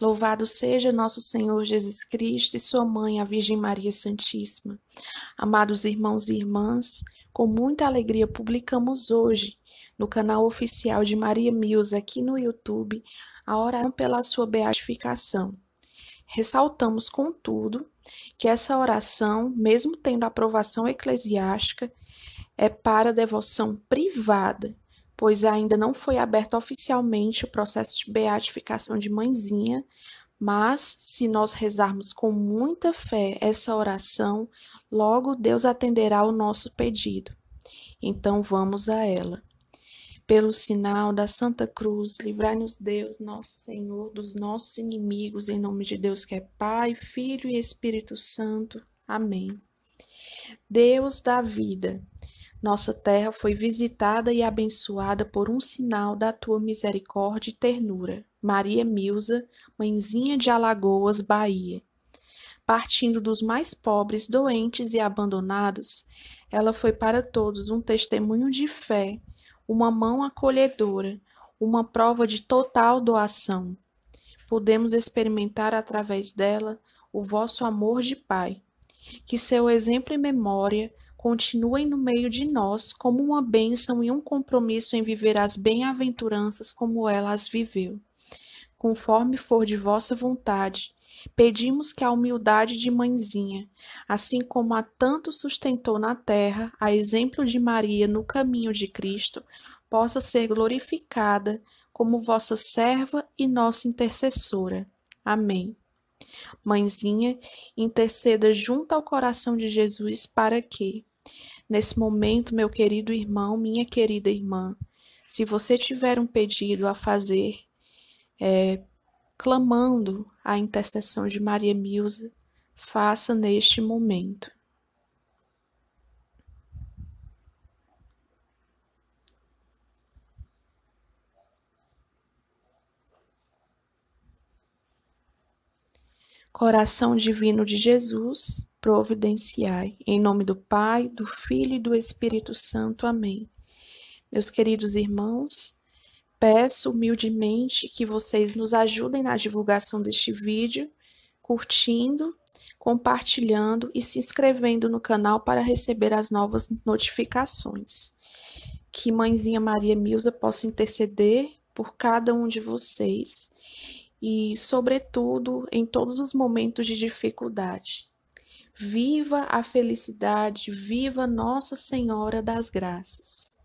Louvado seja nosso Senhor Jesus Cristo e sua mãe, a Virgem Maria Santíssima. Amados irmãos e irmãs, com muita alegria publicamos hoje, no canal oficial de Maria Mills aqui no YouTube, a oração pela sua beatificação. Ressaltamos, contudo, que essa oração, mesmo tendo aprovação eclesiástica, é para devoção privada pois ainda não foi aberto oficialmente o processo de beatificação de Mãezinha, mas se nós rezarmos com muita fé essa oração, logo Deus atenderá o nosso pedido. Então vamos a ela. Pelo sinal da Santa Cruz, livrai-nos Deus, nosso Senhor, dos nossos inimigos, em nome de Deus que é Pai, Filho e Espírito Santo. Amém. Deus da vida, nossa terra foi visitada e abençoada por um sinal da tua misericórdia e ternura. Maria Milza, mãezinha de Alagoas, Bahia. Partindo dos mais pobres, doentes e abandonados, ela foi para todos um testemunho de fé, uma mão acolhedora, uma prova de total doação. Podemos experimentar através dela o vosso amor de Pai. Que seu exemplo e memória continuem no meio de nós como uma bênção e um compromisso em viver as bem-aventuranças como ela as viveu. Conforme for de vossa vontade, pedimos que a humildade de mãezinha, assim como a tanto sustentou na terra, a exemplo de Maria no caminho de Cristo, possa ser glorificada como vossa serva e nossa intercessora. Amém. Mãezinha, interceda junto ao coração de Jesus para que, nesse momento, meu querido irmão, minha querida irmã, se você tiver um pedido a fazer, é, clamando a intercessão de Maria Milza, faça neste momento. Coração divino de Jesus, providenciai. Em nome do Pai, do Filho e do Espírito Santo. Amém. Meus queridos irmãos, peço humildemente que vocês nos ajudem na divulgação deste vídeo, curtindo, compartilhando e se inscrevendo no canal para receber as novas notificações. Que Mãezinha Maria Milza possa interceder por cada um de vocês e, sobretudo, em todos os momentos de dificuldade. Viva a felicidade, viva Nossa Senhora das Graças.